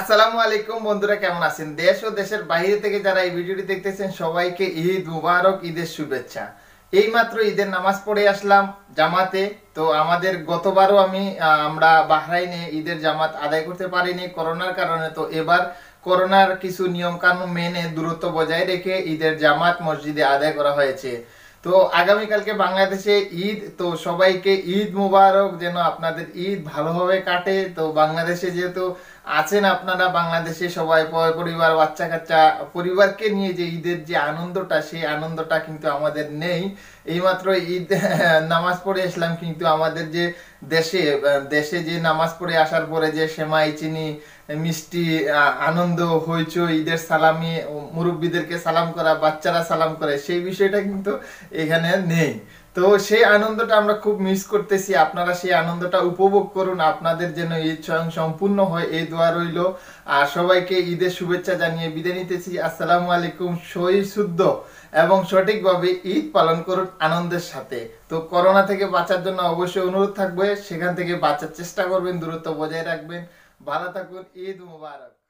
আসসালামু আলাইকুম বন্ধুরা কেমন আছেন দেশ ও দেশের বাইরে থেকে যারা এই ভিডিওটি দেখতেছেন সবাইকে ঈদ মুবারক ঈদের শুভেচ্ছা এই মাত্র ঈদের নামাজ পড়ে আসলাম জামাতে তো আমাদের গতবারও আমি আমরা বাহরাইনে ঈদের জামাত আদায় করতে পারিনি করোনার কারণে তো এবার করোনার কিছু নিয়মকানুন মেনে দূরত্ব বজায় রেখে ঈদের জামাত মসজিদে আদায় করা হয়েছে তো আগামীকালকে বাংলাদেশে ঈদ তো সবাইকে ঈদ মুবারক যেন আপনাদের ঈদ ভালোভাবে কাটে তো বাংলাদেশে যেহেতু আছেন আপনারা বাংলাদেশে সবাই পরিবার বাচ্চা কাচ্চা পরিবারকে নিয়ে যে ঈদের যে আনন্দটা সেই আনন্দটা কিন্তু আমাদের নেই এইমাত্র ঈদ নামাজ পড়ে আসলাম কিন্তু আমাদের যে দেশে দেশে যে নামাজ পড়ে আসার পরে যে সেমাই চিনি মিষ্টি আনন্দ হইচই ঈদের সালামি মুরব্বীদেরকে সালাম করা বাচ্চারা সালাম করে সেই বিষয়টা কিন্তু এখানে নেই তো সেই আনন্দটা আমরা খুব মিস করতেছি আপনারা সেই আনন্দটা উপভোগ করুন আপনাদের যেন ঈদ স্বয়ং সম্পূর্ণ হয় এই দোয়া রইল আর সবাইকে ঈদের শুভেচ্ছা জানিয়ে বিদায় নিতেছি আসসালামু আলাইকুম সই শুদ্ধ এবং সঠিকভাবে ঈদ পালন করুন আনন্দের সাথে তো করোনা থেকে বাঁচার জন্য অবশ্যই অনুরোধ থাকবে সেখান থেকে বাঁচার চেষ্টা করবেন দূরত্ব বজায় রাখবেন ভালো থাকুন ঈদ মুবারক